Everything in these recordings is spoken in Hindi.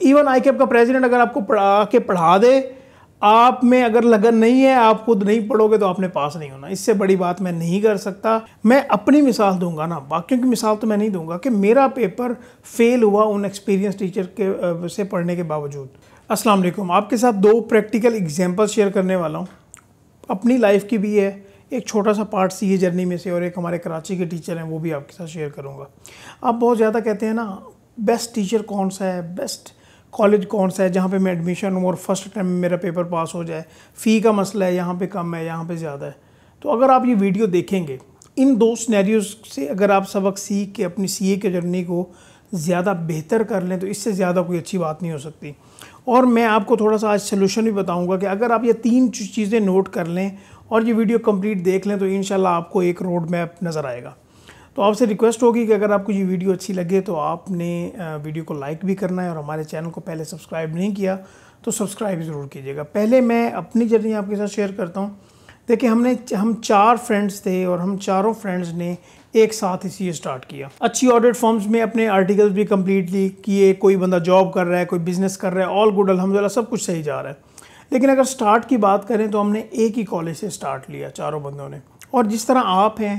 इवन आई का प्रेसिडेंट अगर आपको पढ़ा के पढ़ा दे आप में अगर लगन नहीं है आप खुद नहीं पढ़ोगे तो आपने पास नहीं होना इससे बड़ी बात मैं नहीं कर सकता मैं अपनी मिसाल दूंगा ना बाकियों की मिसाल तो मैं नहीं दूंगा कि मेरा पेपर फेल हुआ उन एक्सपीरियंस टीचर के से पढ़ने के बावजूद अस्सलाम वालेकुम आपके साथ दो प्रैक्टिकल एग्जांपल शेयर करने वाला हूँ अपनी लाइफ की भी है एक छोटा सा पार्ट सी ए जर्नी में से और एक हमारे कराची के टीचर हैं वो भी आपके साथ शेयर करूँगा आप बहुत ज़्यादा कहते हैं ना बेस्ट टीचर कौन सा है बेस्ट कॉलेज कौन सा है जहाँ पे मैं एडमिशन हूँ और फर्स्ट टाइम मेरा पेपर पास हो जाए फ़ी का मसला है यहाँ पे कम है यहाँ पे ज़्यादा है तो अगर आप ये वीडियो देखेंगे इन दो स्नैरियोज से अगर आप सबक सीख के अपनी सी के जर्नी को ज़्यादा बेहतर कर लें तो इससे ज़्यादा कोई अच्छी बात नहीं हो सकती और मैं आपको थोड़ा सा आज सोल्यूशन भी बताऊँगा कि अगर आप ये तीन चीज़ें नोट कर लें और ये वीडियो कम्प्लीट देख लें तो इन आपको एक रोड मैप नज़र आएगा तो आपसे रिक्वेस्ट होगी कि अगर आपको ये वीडियो अच्छी लगे तो आपने वीडियो को लाइक भी करना है और हमारे चैनल को पहले सब्सक्राइब नहीं किया तो सब्सक्राइब ज़रूर कीजिएगा पहले मैं अपनी जर्नी आपके साथ शेयर करता हूँ देखिए हमने हम चार फ्रेंड्स थे और हम चारों फ्रेंड्स ने एक साथ इसी स्टार्ट किया अच्छी ऑडिट फॉर्म्स में अपने आर्टिकल्स भी कम्प्लीटली किए कोई बंदा जॉब कर रहा है कोई बिजनेस कर रहा है ऑल गुड अलहमदिल्ला सब कुछ सही जा रहा है लेकिन अगर स्टार्ट की बात करें तो हमने एक ही कॉलेज से स्टार्ट लिया चारों बंदों ने और जिस तरह आप हैं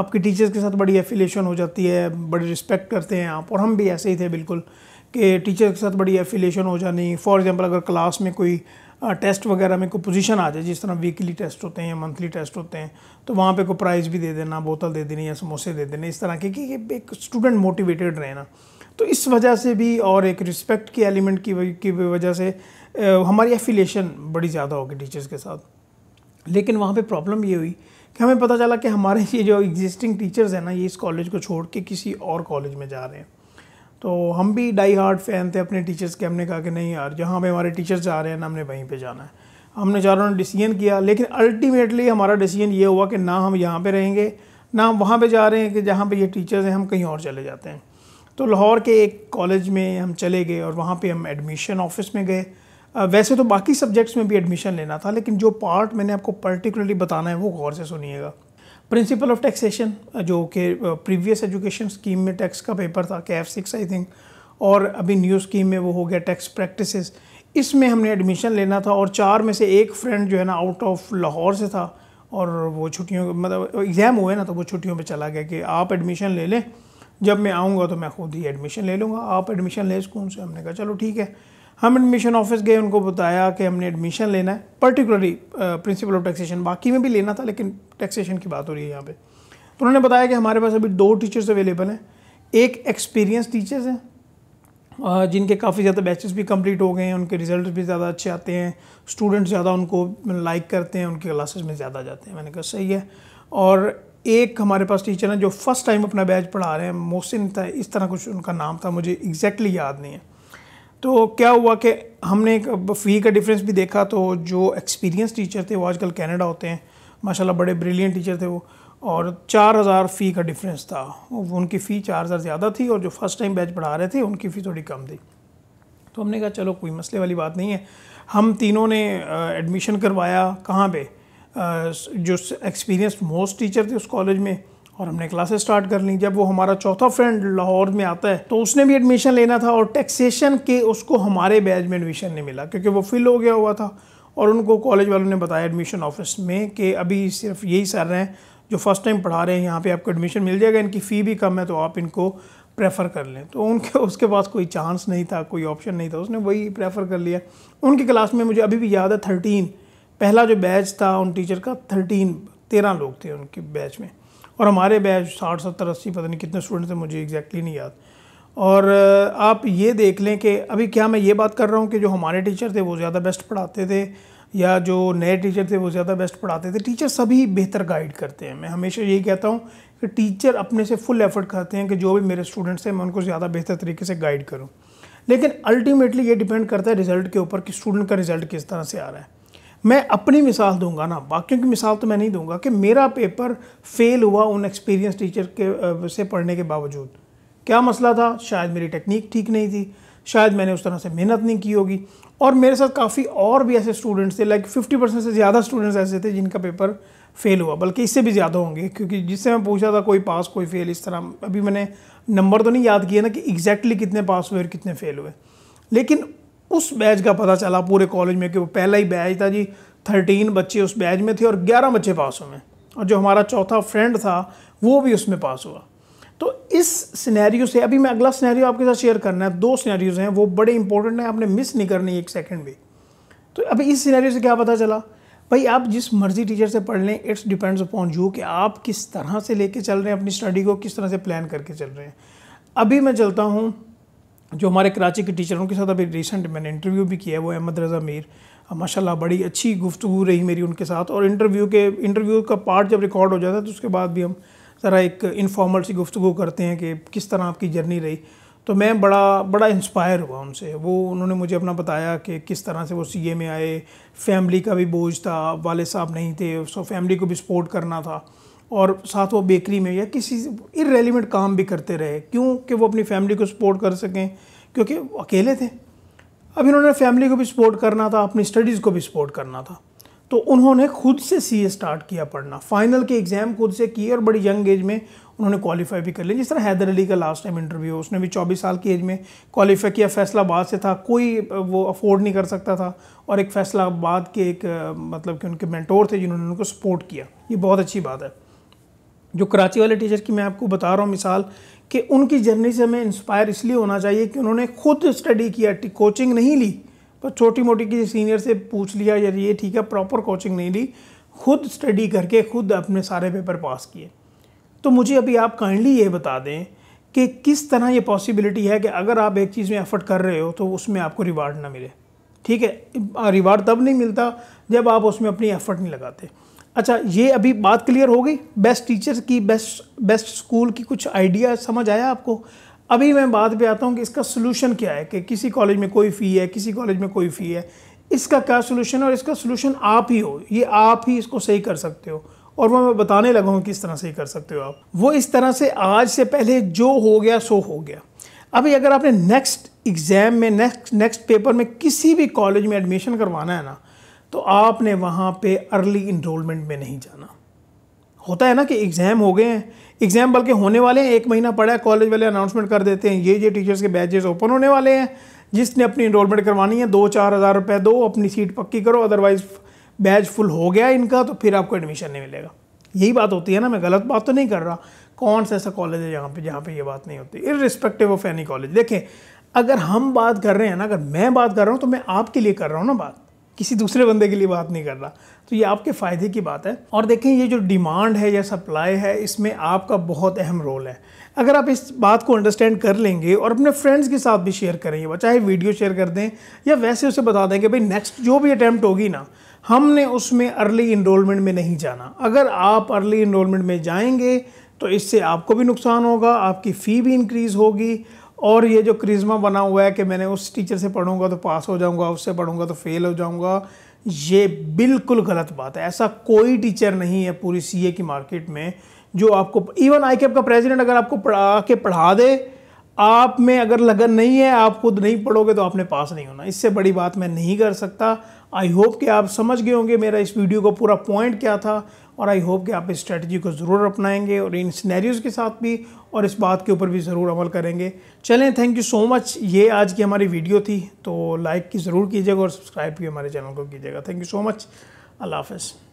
आपके टीचर्स के साथ बड़ी एफिलेशन हो जाती है बड़ी रिस्पेक्ट करते हैं आप और हम भी ऐसे ही थे बिल्कुल कि टीचर के साथ बड़ी एफिलेशन हो जानी फॉर एग्ज़ाम्पल अगर क्लास में कोई टेस्ट वगैरह में कोई पोजीशन आ जाए जिस तरह वीकली टेस्ट होते हैं मंथली टेस्ट होते हैं तो वहाँ पे कोई प्राइज़ भी दे देना बोतल दे देनी या समोसे दे देने इस तरह के कि एक स्टूडेंट मोटिवेटेड रहे ना तो इस वजह से भी और एक रिस्पेक्ट के एलिमेंट की वजह से हमारी एफिलेशन बड़ी ज़्यादा होगी टीचर्स के साथ लेकिन वहाँ पर प्रॉब्लम ये हुई कि हमें पता चला कि हमारे ये जो एग्जिस्टिंग टीचर्स हैं ना ये इस कॉलेज को छोड़ के किसी और कॉलेज में जा रहे हैं तो हम भी डाई हार्ड फ़ैन थे अपने टीचर्स के हमने कहा कि नहीं यार जहाँ पे हमारे टीचर्स जा रहे हैं ना हमने वहीं पे जाना है हमने चारों ने डिसीजन किया लेकिन अल्टीमेटली हमारा डिसीजन ये हुआ कि ना हम यहाँ पे रहेंगे ना हम वहाँ पे जा रहे हैं कि जहाँ पे ये टीचर्स हैं हम कहीं और चले जाते हैं तो लाहौर के एक कॉलेज में हम चले गए और वहाँ पर हम एडमिशन ऑफिस में गए वैसे तो बाकी सब्जेक्ट्स में भी एडमिशन लेना था लेकिन जो पार्ट मैंने आपको पर्टिकुलरली बताना है वो गौर से सुनिएगा प्रिंसिपल ऑफ टैक्सेशन जो कि प्रीवियस एजुकेशन स्कीम में टैक्स का पेपर था के एफ सिक्स आई थिंक और अभी न्यू स्कीम में वो हो गया टैक्स प्रैक्टिस इसमें हमने एडमिशन लेना था और चार में से एक फ्रेंड जो है ना आउट ऑफ लाहौर से था और वो छुट्टियों मतलब एग्ज़ाम हुए ना तो वो छुट्टियों पे चला गया कि आप एडमिशन ले लें जब मैं आऊँगा तो मैं खुद ही एडमिशन ले लूँगा आप एडमिशन ले स्कूल से हमने कहा चलो ठीक है हम एडमिशन ऑफिस गए उनको बताया कि हमने एडमिशन लेना है पर्टिकुलरली प्रिंसिपल ऑफ टैक्सेशन बाकी में भी लेना था लेकिन टैक्सेशन की बात हो रही है यहाँ पे तो उन्होंने बताया कि हमारे पास अभी दो टीचर्स अवेलेबल हैं एक एक्सपीरियंस टीचर्स हैं uh, जिनके काफ़ी ज़्यादा बैचेस भी कंप्लीट हो गए हैं उनके रिजल्ट भी ज़्यादा अच्छे आते हैं स्टूडेंट्स ज़्यादा उनको लाइक मतलब, करते हैं उनकी क्लासेस में ज़्यादा जाते हैं मैंने कहा सही है और एक हमारे पास टीचर हैं जो फर्स्ट टाइम अपना बैच पढ़ा रहे हैं मोहसिन था इस तरह कुछ उनका नाम था मुझे एग्जैक्टली exactly याद नहीं है तो क्या हुआ कि हमने एक फ़ी का डिफरेंस भी देखा तो जो एक्सपीरियंस टीचर थे वो आजकल कनाडा होते हैं माशाल्लाह बड़े ब्रिलियंट टीचर थे वो और चार हज़ार फ़ी का डिफरेंस था उनकी फ़ी चार हज़ार ज़्यादा थी और जो फर्स्ट टाइम बैच पढ़ा रहे थे उनकी फ़ी थोड़ी कम थी तो हमने कहा चलो कोई मसले वाली बात नहीं है हम तीनों ने एडमिशन करवाया कहाँ पे जो एक्सपीरियंस मोस्ट टीचर थे उस कॉलेज में और हमने क्लासेस स्टार्ट कर ली जब वो हमारा चौथा फ्रेंड लाहौर में आता है तो उसने भी एडमिशन लेना था और टैक्सेशन के उसको हमारे बैच में एडमिशन नहीं मिला क्योंकि वो फिल हो गया हुआ था और उनको कॉलेज वालों ने बताया एडमिशन ऑफिस में कि अभी सिर्फ यही सर रहे हैं जो फर्स्ट टाइम पढ़ा रहे हैं यहाँ पे आपको एडमिशन मिल जाएगा इनकी फ़ी भी कम है तो आप इनको प्रेफर कर लें तो उनके उसके पास कोई चांस नहीं था कोई ऑप्शन नहीं था उसने वही प्रेफर कर लिया उनकी क्लास में मुझे अभी भी याद है थर्टीन पहला जो बैच था उन टीचर का थर्टीन तेरह लोग थे उनके बैच में और हमारे बैच साठ सत्तर अस्सी पता नहीं कितने स्टूडेंट थे मुझे एग्जैक्टली नहीं याद और आप ये देख लें कि अभी क्या मैं ये बात कर रहा हूँ कि जो हमारे टीचर थे वो ज़्यादा बेस्ट पढ़ाते थे या जो नए टीचर थे वो ज़्यादा बेस्ट पढ़ाते थे टीचर सभी बेहतर गाइड करते हैं मैं हमेशा यही कहता हूँ कि टीचर अपने से फुल एफर्ट करते हैं कि जो भी मेरे स्टूडेंट्स हैं मैं उनको ज़्यादा बेहतर तरीके से गाइड करूँ लेकिन अल्टीमेटली ये डिपेंड करता है रिज़ल्ट के ऊपर कि स्टूडेंट का रिज़ल्ट किस तरह से आ रहा है मैं अपनी मिसाल दूंगा ना बाकियों की मिसाल तो मैं नहीं दूंगा कि मेरा पेपर फेल हुआ उन एक्सपीरियंस टीचर के से पढ़ने के बावजूद क्या मसला था शायद मेरी टेक्निक ठीक नहीं थी शायद मैंने उस तरह से मेहनत नहीं की होगी और मेरे साथ काफ़ी और भी ऐसे स्टूडेंट्स थे लाइक फिफ्टी परसेंट से ज़्यादा स्टूडेंट्स ऐसे थे जिनका पेपर फेल हुआ बल्कि इससे भी ज़्यादा होंगे क्योंकि जिससे मैं पूछा था कोई पास कोई फेल इस तरह अभी मैंने नंबर तो नहीं याद किया ना कि एग्जैक्टली exactly कितने पास हुए और कितने फेल हुए लेकिन उस बैच का पता चला पूरे कॉलेज में कि वो पहला ही बैच था जी थर्टीन बच्चे उस बैच में थे और ग्यारह बच्चे पास हुए और जो हमारा चौथा फ्रेंड था वो भी उसमें पास हुआ तो इस सिनेरियो से अभी मैं अगला सिनेरियो आपके साथ शेयर करना है दो सिनेरियोज हैं वो बड़े इंपॉर्टेंट हैं आपने मिस नहीं करनी एक सेकेंड भी तो अभी इस सिनेरियो से क्या पता चला भाई आप जिस मर्ज़ी टीचर से पढ़ लें इट्स डिपेंड्स अपॉन यू कि आप किस तरह से लेके चल रहे हैं अपनी स्टडी को किस तरह से प्लान करके चल रहे हैं अभी मैं चलता हूँ जो हमारे कराची के टीचर उनके साथ अभी रिसेंट मैंने इंटरव्यू भी किया है वो अहमद रज़ा मीर माशाल्लाह बड़ी अच्छी गुफ्तु रही मेरी उनके साथ और इंटरव्यू के इंटरव्यू का पार्ट जब रिकॉर्ड हो जाता है तो उसके बाद भी हम ज़रा एक इनफॉर्मल सी गुफ्तु करते हैं कि किस तरह आपकी जर्नी रही तो मैं बड़ा बड़ा इंस्पायर हुआ उनसे वो उन्होंने मुझे अपना बताया कि किस तरह से वो सी में आए फैमिली का भी बोझ था वाले साहब नहीं थे सो फैमिली को भी सपोर्ट करना था और साथ वो बेकरी में या किसी इरेलीवेंट काम भी करते रहे क्योंकि वो अपनी फैमिली को सपोर्ट कर सकें क्योंकि अकेले थे अब इन्होंने फैमिली को भी सपोर्ट करना था अपनी स्टडीज़ को भी सपोर्ट करना था तो उन्होंने खुद से सी स्टार्ट किया पढ़ना फाइनल के एग्ज़ाम खुद से किए और बड़ी यंग एज में उन्होंने क्वालिफाई भी कर लिया जिस तरह हैदर अली का लास्ट टाइम इंटरव्यू उसने भी 24 साल की एज में क्वालिफाई किया फैसलाबाद से था कोई वो अफोर्ड नहीं कर सकता था और एक फैसलाबाद के एक मतलब कि उनके मैंटोर थे जिन्होंने उनको सपोर्ट किया ये बहुत अच्छी बात है जो कराची वाले टीचर की मैं आपको बता रहा हूँ मिसाल कि उनकी जर्नी से हमें इंस्पायर इसलिए होना चाहिए कि उन्होंने खुद स्टडी किया कोचिंग नहीं ली पर छोटी मोटी किसी सीनियर से पूछ लिया यार ये ठीक है प्रॉपर कोचिंग नहीं ली खुद स्टडी करके खुद अपने सारे पेपर पास किए तो मुझे अभी आप काइंडली ये बता दें कि किस तरह ये पॉसिबिलिटी है कि अगर आप एक चीज़ में एफर्ट कर रहे हो तो उसमें आपको रिवार्ड ना मिले ठीक है रिवार्ड तब नहीं मिलता जब आप उसमें अपनी एफर्ट नहीं लगाते अच्छा ये अभी बात क्लियर हो गई बेस्ट टीचर्स की बेस्ट बेस्ट स्कूल की कुछ आइडिया समझ आया आपको अभी मैं बात पे आता हूँ कि इसका सोल्यूशन क्या है कि किसी कॉलेज में कोई फ़ी है किसी कॉलेज में कोई फ़ी है इसका क्या सोल्यूशन है और इसका सोल्यूशन आप ही हो ये आप ही इसको सही कर सकते हो और वह मैं बताने लगा हूँ किस तरह से कर सकते हो आप वो इस तरह से आज से पहले जो हो गया सो हो गया अभी अगर आपने नेक्स्ट एग्ज़ाम में नेक्स्ट नेक्स्ट पेपर में किसी भी कॉलेज में एडमिशन करवाना है ना तो आपने वहाँ पे अर्ली इनरोलमेंट में नहीं जाना होता है ना कि एग्ज़ाम हो गए हैं एग्ज़ाम बल्कि होने वाले हैं एक महीना पड़ा है कॉलेज वाले अनाउंसमेंट कर देते हैं ये ये टीचर्स के बैचेस ओपन होने वाले हैं जिसने अपनी इनरोलमेंट करवानी है दो चार हज़ार रुपये दो अपनी सीट पक्की करो अदरवाइज़ बैच फुल हो गया इनका तो फिर आपको एडमिशन नहीं मिलेगा यही बात होती है ना मैं गलत बात तो नहीं कर रहा कौन सा ऐसा कॉलेज है जहाँ पे जहाँ पे ये बात नहीं होती irrespective of any college देखें अगर हम बात कर रहे हैं ना अगर मैं बात कर रहा हूँ तो मैं आपके लिए कर रहा हूँ ना बात किसी दूसरे बंदे के लिए बात नहीं कर रहा तो ये आपके फ़ायदे की बात है और देखें ये जो डिमांड है या सप्लाई है इसमें आपका बहुत अहम रोल है अगर आप इस बात को अंडरस्टैंड कर लेंगे और अपने फ्रेंड्स के साथ भी शेयर करेंगे ये चाहे वीडियो शेयर कर दें या वैसे उसे बता दें कि भाई नेक्स्ट जो भी अटैम्प्ट होगी ना हमने उसमें अर्ली इनरोलमेंट में नहीं जाना अगर आप अर्ली इनरोलमेंट में जाएंगे तो इससे आपको भी नुकसान होगा आपकी फ़ी भी इंक्रीज़ होगी और ये जो क्रिज्मा बना हुआ है कि मैंने उस टीचर से पढ़ूंगा तो पास हो जाऊंगा उससे पढ़ूंगा तो फेल हो जाऊंगा ये बिल्कुल गलत बात है ऐसा कोई टीचर नहीं है पूरी सीए की मार्केट में जो आपको इवन आई का प्रेसिडेंट अगर आपको पढ़ा के पढ़ा दे आप में अगर लगन नहीं है आप खुद नहीं पढ़ोगे तो आपने पास नहीं होना इससे बड़ी बात मैं नहीं कर सकता आई होप कि आप समझ गए होंगे मेरा इस वीडियो का पूरा पॉइंट क्या था और आई होप कि आप इस स्ट्रेटजी को ज़रूर अपनाएंगे और इन सिनेरियोज़ के साथ भी और इस बात के ऊपर भी ज़रूर अमल करेंगे चलें थैंक यू सो मच ये आज की हमारी वीडियो थी तो लाइक की ज़रूर कीजिएगा और सब्सक्राइब भी हमारे चैनल को कीजिएगा थैंक यू सो मच अल्लाह हाफ़